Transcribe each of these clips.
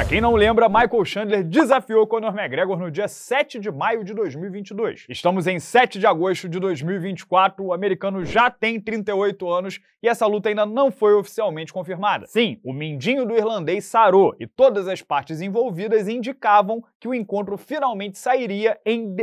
Para quem não lembra, Michael Chandler desafiou Conor McGregor no dia 7 de maio de 2022. Estamos em 7 de agosto de 2024, o americano já tem 38 anos e essa luta ainda não foi oficialmente confirmada. Sim, o mindinho do irlandês sarou e todas as partes envolvidas indicavam que o encontro finalmente sairia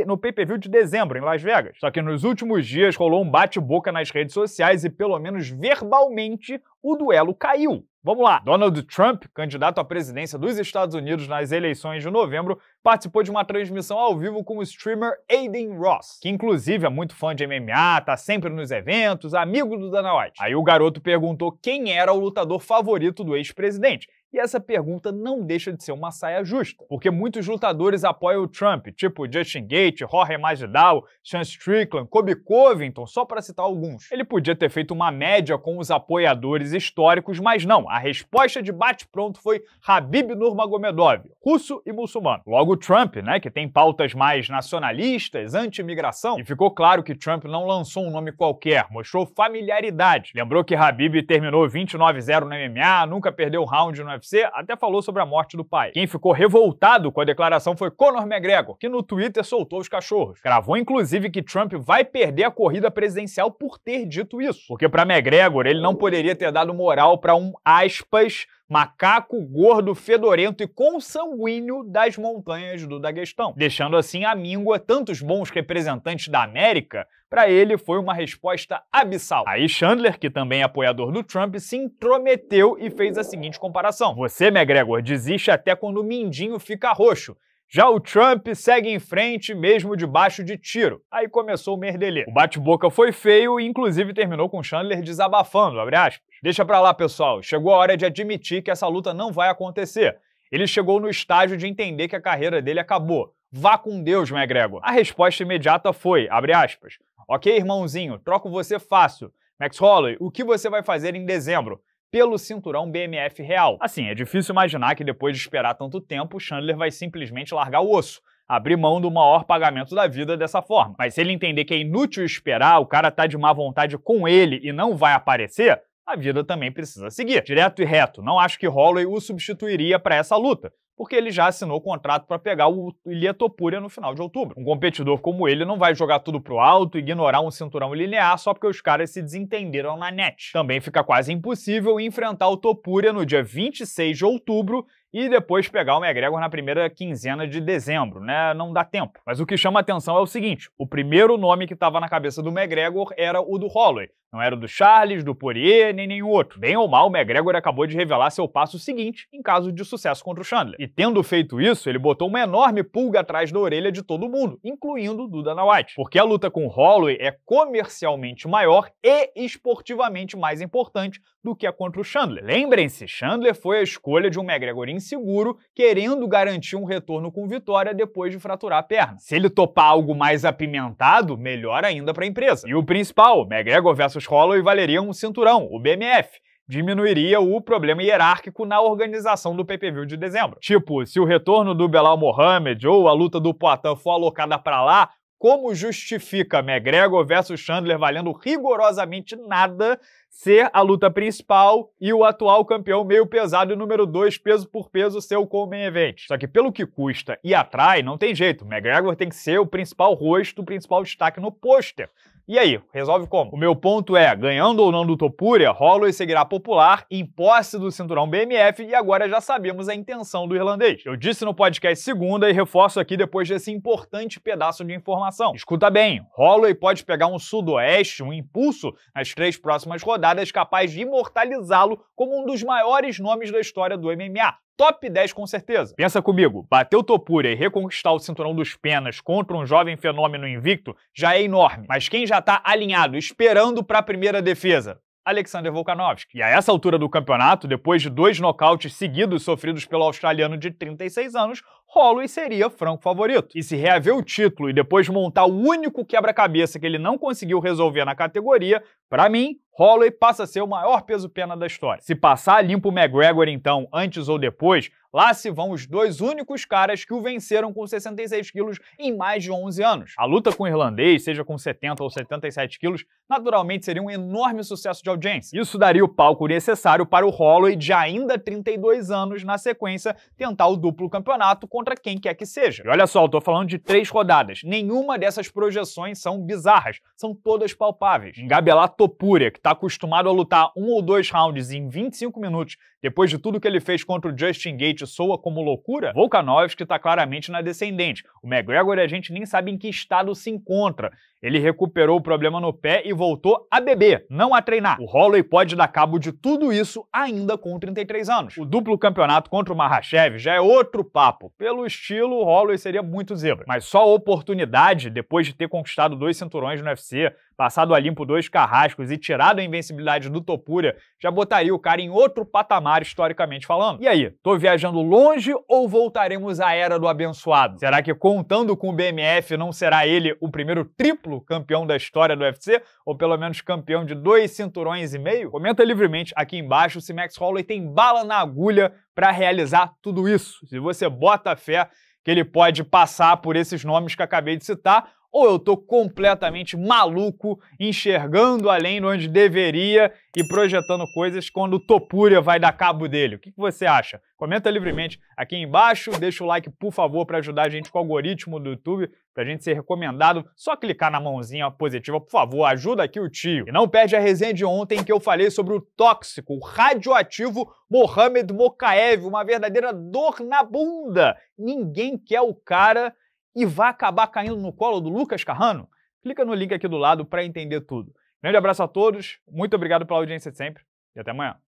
no pay-per-view de dezembro, em Las Vegas. Só que nos últimos dias rolou um bate-boca nas redes sociais e, pelo menos verbalmente, o duelo caiu. Vamos lá. Donald Trump, candidato à presidência dos Estados Unidos nas eleições de novembro, participou de uma transmissão ao vivo com o streamer Aiden Ross, que inclusive é muito fã de MMA, tá sempre nos eventos, amigo do Dana White. Aí o garoto perguntou quem era o lutador favorito do ex-presidente. E essa pergunta não deixa de ser uma saia justa, porque muitos lutadores apoiam o Trump, tipo Justin Gate, Jorge Masvidal, Sean Strickland, Kobe Covington, só para citar alguns. Ele podia ter feito uma média com os apoiadores históricos, mas não. A resposta de bate-pronto foi Habib Nurmagomedov, russo e muçulmano. Logo Trump, né, que tem pautas mais nacionalistas, anti-imigração, e ficou claro que Trump não lançou um nome qualquer, mostrou familiaridade. Lembrou que Habib terminou 29-0 no MMA, nunca perdeu round no UFC até falou sobre a morte do pai. Quem ficou revoltado com a declaração foi Conor McGregor, que no Twitter soltou os cachorros. Gravou inclusive que Trump vai perder a corrida presidencial por ter dito isso, porque para McGregor ele não poderia ter dado moral para um aspas macaco gordo, fedorento e consanguíneo das montanhas do Daguestão, deixando assim à míngua tantos bons representantes da América. Para ele foi uma resposta abissal. Aí Chandler, que também é apoiador do Trump, se intrometeu e fez a seguinte comparação: Você, McGregor, desiste até quando o mindinho fica roxo. Já o Trump segue em frente, mesmo debaixo de tiro. Aí começou o merdelê. O bate-boca foi feio e, inclusive, terminou com Chandler desabafando, abre aspas. Deixa pra lá, pessoal. Chegou a hora de admitir que essa luta não vai acontecer. Ele chegou no estágio de entender que a carreira dele acabou. Vá com Deus, McGregor. A resposta imediata foi, abre aspas, Ok, irmãozinho, troco você fácil. Max Holloway, o que você vai fazer em dezembro? pelo cinturão BMF real. Assim, é difícil imaginar que depois de esperar tanto tempo, Chandler vai simplesmente largar o osso abrir mão do maior pagamento da vida dessa forma. Mas se ele entender que é inútil esperar, o cara tá de má vontade com ele e não vai aparecer, a vida também precisa seguir. Direto e reto, não acho que Holloway o substituiria para essa luta, porque ele já assinou o contrato para pegar o Ilia Topuria no final de outubro. Um competidor como ele não vai jogar tudo pro alto e ignorar um cinturão linear só porque os caras se desentenderam na net. Também fica quase impossível enfrentar o Topuria no dia 26 de outubro e depois pegar o McGregor na primeira quinzena de dezembro, né? Não dá tempo. Mas o que chama atenção é o seguinte: o primeiro nome que estava na cabeça do McGregor era o do Holloway. Não era o do Charles, do Poirier, nem nenhum outro. Bem ou mal, o McGregor acabou de revelar seu passo seguinte em caso de sucesso contra o Chandler. E tendo feito isso, ele botou uma enorme pulga atrás da orelha de todo mundo, incluindo do Dana White. Porque a luta com Holloway é comercialmente maior e esportivamente mais importante do que a contra o Chandler. Lembrem-se, Chandler foi a escolha de um McGregor inseguro, querendo garantir um retorno com vitória depois de fraturar a perna. Se ele topar algo mais apimentado, melhor ainda para a empresa. E o principal, McGregor versus Holloway valeria um cinturão, o BMF, diminuiria o problema hierárquico na organização do pay-per-view de dezembro. Tipo, se o retorno do Belal Mohamed ou a luta do Poitin for alocada para lá, como justifica McGregor versus Chandler valendo rigorosamente nada ser a luta principal e o atual campeão meio pesado e número 2, peso por peso, ser o co-main event. Só que pelo que custa e atrai, não tem jeito. O McGregor tem que ser o principal rosto, o principal destaque no pôster. E aí, resolve como? O meu ponto é, ganhando ou não do Topuria, Holloway seguirá popular em posse do cinturão BMF e agora já sabemos a intenção do irlandês. Eu disse no podcast segunda e reforço aqui depois desse importante pedaço de informação. Escuta bem, Holloway pode pegar um sudoeste, um impulso nas três próximas rodadas rodadas capaz de imortalizá-lo como um dos maiores nomes da história do MMA. Top 10 com certeza. Pensa comigo, bater o Topuria e reconquistar o cinturão dos penas contra um jovem fenômeno invicto já é enorme. Mas quem já tá alinhado, esperando para a primeira defesa? Alexander Volkanovski. E a essa altura do campeonato, depois de dois nocautes seguidos sofridos pelo australiano de 36 anos, Holloway seria franco favorito. E se reaver o título e depois montar o único quebra-cabeça que ele não conseguiu resolver na categoria, para mim, Holloway passa a ser o maior peso-pena da história. Se passar limpo o McGregor, então, antes ou depois, lá se vão os dois únicos caras que o venceram com 66 quilos em mais de 11 anos. A luta com o irlandês, seja com 70 ou 77 quilos, naturalmente seria um enorme sucesso de audiência. Isso daria o palco necessário para o Holloway, de ainda 32 anos na sequência, tentar o duplo campeonato com contra quem quer que seja. E olha só, eu tô falando de três rodadas. Nenhuma dessas projeções são bizarras, são todas palpáveis. Engabelar Topuria, que tá acostumado a lutar um ou dois rounds em 25 minutos, depois de tudo que ele fez contra o Justin Gate soa como loucura, Volkanovski tá claramente na descendente. O McGregor a gente nem sabe em que estado se encontra. Ele recuperou o problema no pé e voltou a beber, não a treinar. O Holloway pode dar cabo de tudo isso ainda com 33 anos. O duplo campeonato contra o Mahashev já é outro papo, pelo estilo, o Holloway seria muito zebra. Mas só a oportunidade, depois de ter conquistado dois cinturões no UFC, passado a limpo dois carrascos e tirado a invencibilidade do Topuria, já botaria o cara em outro patamar historicamente falando. E aí, tô viajando longe ou voltaremos à era do abençoado? Será que contando com o BMF não será ele o primeiro triplo campeão da história do UFC? Ou pelo menos campeão de dois cinturões e meio? Comenta livremente aqui embaixo se Max Holloway tem bala na agulha para realizar tudo isso. Se você bota fé que ele pode passar por esses nomes que acabei de citar, ou eu estou completamente maluco, enxergando além de onde deveria e projetando coisas quando o Topuria vai dar cabo dele? O que, você acha? Comenta livremente aqui embaixo, deixa o like, por favor, para ajudar a gente com o algoritmo do YouTube, para a gente ser recomendado. Só clicar na mãozinha positiva, por favor, ajuda aqui o tio. E não perde a resenha de ontem que eu falei sobre o tóxico, o radioativo Mohamed Mokaev, uma verdadeira dor na bunda. Ninguém quer o cara e vai acabar caindo no colo do Lucas Carrano? Clica no link aqui do lado para entender tudo. Grande abraço a todos, muito obrigado pela audiência de sempre e até amanhã.